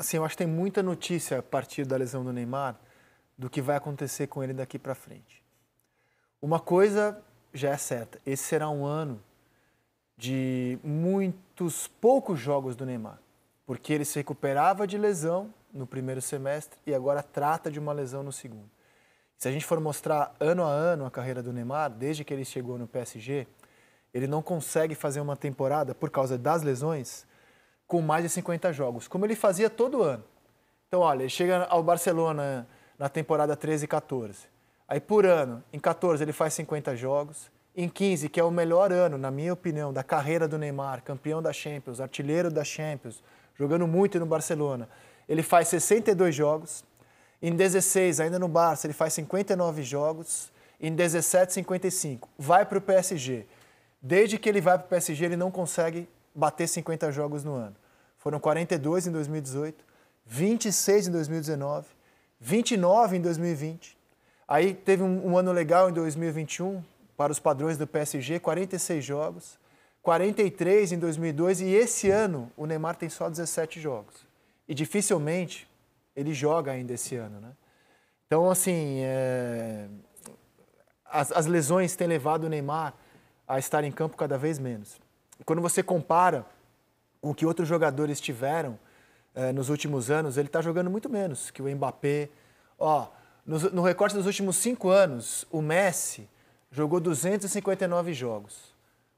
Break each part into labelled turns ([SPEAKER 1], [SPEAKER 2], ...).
[SPEAKER 1] Assim, eu acho que tem muita notícia a partir da lesão do Neymar do que vai acontecer com ele daqui para frente. Uma coisa já é certa, esse será um ano de muitos poucos jogos do Neymar, porque ele se recuperava de lesão no primeiro semestre e agora trata de uma lesão no segundo. Se a gente for mostrar ano a ano a carreira do Neymar, desde que ele chegou no PSG, ele não consegue fazer uma temporada por causa das lesões com mais de 50 jogos, como ele fazia todo ano. Então, olha, ele chega ao Barcelona na temporada 13 e 14. Aí, por ano, em 14 ele faz 50 jogos, em 15, que é o melhor ano, na minha opinião, da carreira do Neymar, campeão da Champions, artilheiro da Champions, jogando muito no Barcelona, ele faz 62 jogos. Em 16, ainda no Barça, ele faz 59 jogos. Em 17, 55. Vai para o PSG. Desde que ele vai para o PSG, ele não consegue bater 50 jogos no ano. Foram 42 em 2018, 26 em 2019, 29 em 2020. Aí teve um, um ano legal em 2021, para os padrões do PSG, 46 jogos, 43 em 2002 e esse ano o Neymar tem só 17 jogos. E dificilmente ele joga ainda esse ano, né? Então, assim, é... as, as lesões têm levado o Neymar a estar em campo cada vez menos quando você compara com o que outros jogadores tiveram eh, nos últimos anos, ele está jogando muito menos que o Mbappé. Ó, no, no recorte dos últimos cinco anos, o Messi jogou 259 jogos,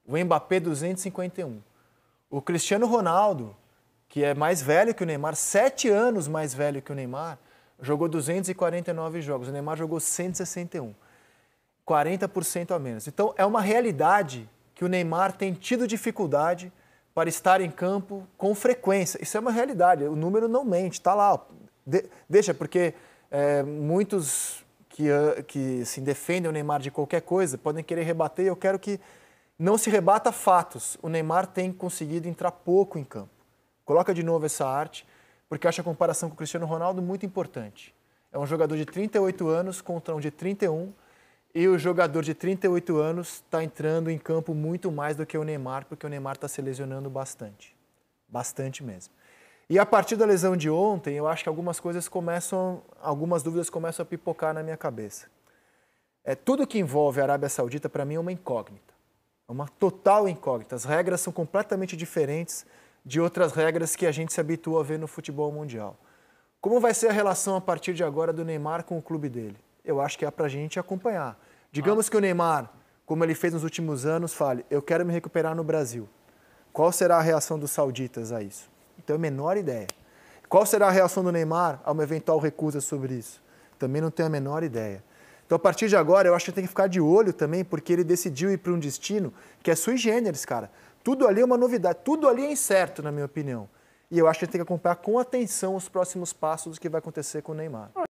[SPEAKER 1] o Mbappé 251. O Cristiano Ronaldo, que é mais velho que o Neymar, sete anos mais velho que o Neymar, jogou 249 jogos. O Neymar jogou 161. 40% a menos. Então, é uma realidade que o Neymar tem tido dificuldade para estar em campo com frequência. Isso é uma realidade, o número não mente, está lá. De, deixa, porque é, muitos que, ah, que se defendem o Neymar de qualquer coisa podem querer rebater, e eu quero que não se rebata fatos. O Neymar tem conseguido entrar pouco em campo. Coloca de novo essa arte, porque acho a comparação com o Cristiano Ronaldo muito importante. É um jogador de 38 anos contra um de 31 e o jogador de 38 anos está entrando em campo muito mais do que o Neymar, porque o Neymar está se lesionando bastante. Bastante mesmo. E a partir da lesão de ontem, eu acho que algumas coisas começam, algumas dúvidas começam a pipocar na minha cabeça. É, tudo que envolve a Arábia Saudita, para mim, é uma incógnita. É uma total incógnita. As regras são completamente diferentes de outras regras que a gente se habitua a ver no futebol mundial. Como vai ser a relação a partir de agora do Neymar com o clube dele? eu acho que é para a gente acompanhar. Digamos ah. que o Neymar, como ele fez nos últimos anos, fale: eu quero me recuperar no Brasil. Qual será a reação dos sauditas a isso? Então, a menor ideia. Qual será a reação do Neymar a uma eventual recusa sobre isso? Também não tenho a menor ideia. Então, a partir de agora, eu acho que tem que ficar de olho também, porque ele decidiu ir para um destino que é sui generis, cara. Tudo ali é uma novidade, tudo ali é incerto, na minha opinião. E eu acho que tem que acompanhar com atenção os próximos passos do que vai acontecer com o Neymar.